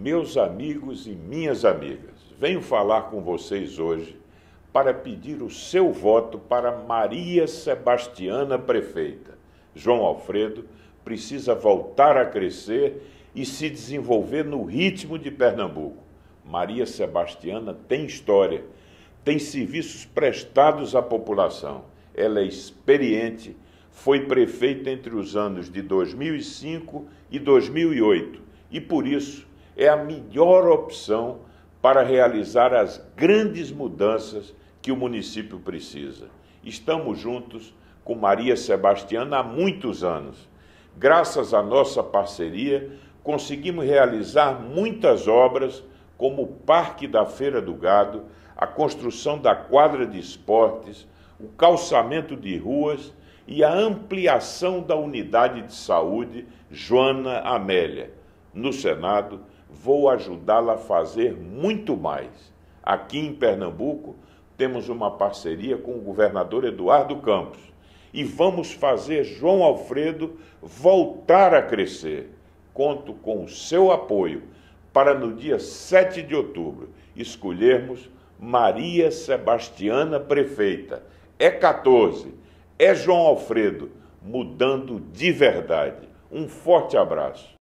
Meus amigos e minhas amigas, venho falar com vocês hoje para pedir o seu voto para Maria Sebastiana Prefeita. João Alfredo precisa voltar a crescer e se desenvolver no ritmo de Pernambuco. Maria Sebastiana tem história, tem serviços prestados à população. Ela é experiente, foi prefeita entre os anos de 2005 e 2008 e por isso é a melhor opção para realizar as grandes mudanças que o município precisa. Estamos juntos com Maria Sebastiana há muitos anos. Graças à nossa parceria, conseguimos realizar muitas obras, como o Parque da Feira do Gado, a construção da quadra de esportes, o calçamento de ruas e a ampliação da unidade de saúde Joana Amélia. No Senado, vou ajudá-la a fazer muito mais. Aqui em Pernambuco, temos uma parceria com o governador Eduardo Campos e vamos fazer João Alfredo voltar a crescer. Conto com o seu apoio para no dia 7 de outubro escolhermos Maria Sebastiana Prefeita. É 14, é João Alfredo, mudando de verdade. Um forte abraço.